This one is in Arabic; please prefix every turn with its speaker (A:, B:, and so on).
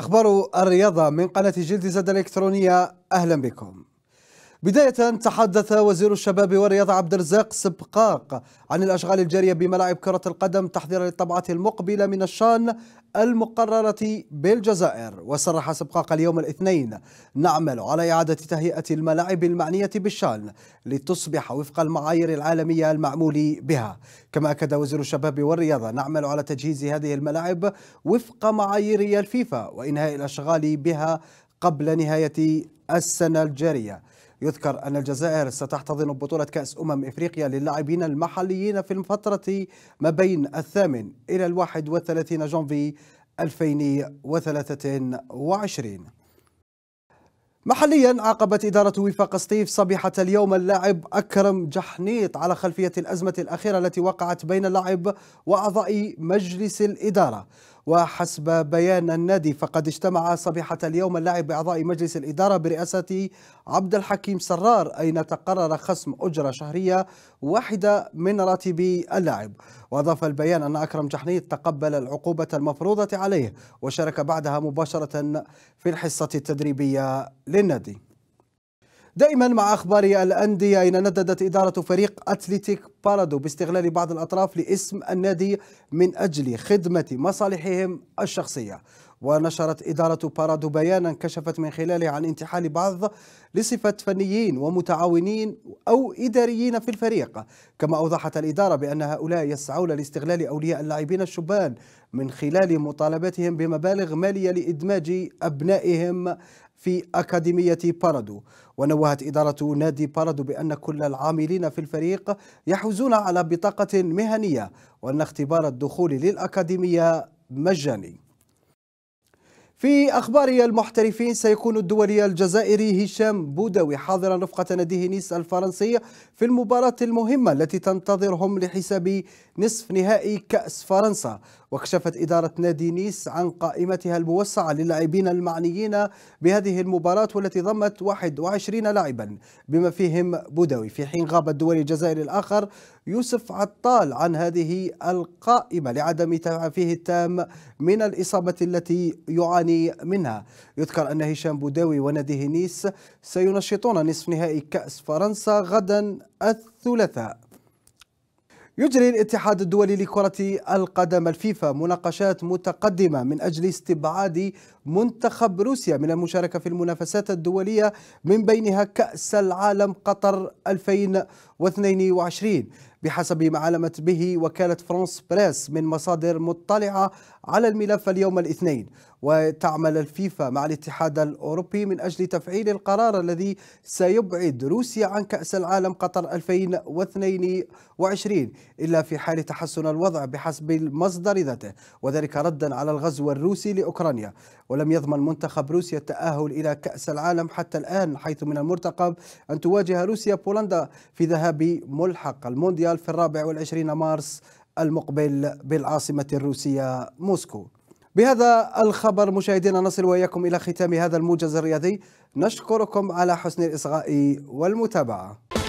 A: أخبار الرياضة من قناة جلد زاد الإلكترونية أهلا بكم بداية تحدث وزير الشباب والرياضة عبد الرزاق سبقاق عن الأشغال الجارية بملاعب كرة القدم تحضيرا للطبعة المقبلة من الشان المقررة بالجزائر وصرح سبقاق اليوم الاثنين نعمل على إعادة تهيئة الملاعب المعنية بالشان لتصبح وفق المعايير العالمية المعمول بها كما أكد وزير الشباب والرياضة نعمل على تجهيز هذه الملاعب وفق معايير الفيفا وإنهاء الأشغال بها قبل نهاية السنة الجارية يذكر أن الجزائر ستحتضن بطولة كأس أمم إفريقيا للاعبين المحليين في الفترة ما بين الثامن إلى الواحد والثلاثين جنفي 2023 محليا عاقبت إدارة وفاق سطيف صبيحة اليوم اللاعب أكرم جحنيط على خلفية الأزمة الأخيرة التي وقعت بين اللاعب وأعضاء مجلس الإدارة وحسب بيان النادي فقد اجتمع صبيحة اليوم اللاعب بأعضاء مجلس الإدارة برئاسة عبد الحكيم سرار أين تقرر خصم أجرة شهرية واحدة من راتب اللاعب وأضاف البيان أن أكرم جحني تقبل العقوبة المفروضة عليه وشارك بعدها مباشرة في الحصة التدريبية للنادي دائما مع اخبار الانديه اين نددت اداره فريق اتلتيك بارادو باستغلال بعض الاطراف لاسم النادي من اجل خدمه مصالحهم الشخصيه ونشرت إدارة بارادو بيانا كشفت من خلاله عن انتحال بعض لصفة فنيين ومتعاونين أو إداريين في الفريق كما أوضحت الإدارة بأن هؤلاء يسعون لاستغلال أولياء اللاعبين الشبان من خلال مطالبتهم بمبالغ مالية لإدماج أبنائهم في أكاديمية بارادو ونوهت إدارة نادي بارادو بأن كل العاملين في الفريق يحوزون على بطاقة مهنية وأن اختبار الدخول للأكاديمية مجاني في أخبار المحترفين سيكون الدولي الجزائري هشام بودوي حاضرا رفقة ناديه نيس الفرنسي في المباراة المهمة التي تنتظرهم لحساب نصف نهائي كأس فرنسا وكشفت إدارة نادي نيس عن قائمتها الموسعة للاعبين المعنيين بهذه المباراة والتي ضمت 21 لاعبا بما فيهم بودوي في حين غاب الدولي الجزائري الآخر يوسف عطال عن هذه القائمة لعدم تعافيه التام من الإصابة التي يعاني منها يذكر أن هشام بوداوي ونادي هنيس سينشطون نصف نهائي كأس فرنسا غدا الثلاثاء يجري الاتحاد الدولي لكرة القدم الفيفا مناقشات متقدمة من أجل استبعاد منتخب روسيا من المشاركة في المنافسات الدولية من بينها كأس العالم قطر 2022 بحسب ما علمت به وكالة فرانس بريس من مصادر مطلعة على الملف اليوم الاثنين وتعمل الفيفا مع الاتحاد الأوروبي من أجل تفعيل القرار الذي سيبعد روسيا عن كأس العالم قطر 2022 إلا في حال تحسن الوضع بحسب المصدر ذاته وذلك ردا على الغزو الروسي لأوكرانيا ولم يضمن منتخب روسيا التأهل إلى كأس العالم حتى الآن حيث من المرتقب أن تواجه روسيا بولندا في ذهاب ملحق المونديال المونديال في الرابع والعشرين مارس المقبل بالعاصمة الروسية موسكو بهذا الخبر مشاهدينا نصل وإياكم إلى ختام هذا الموجز الرياضي نشكركم على حسن الإصغاء والمتابعة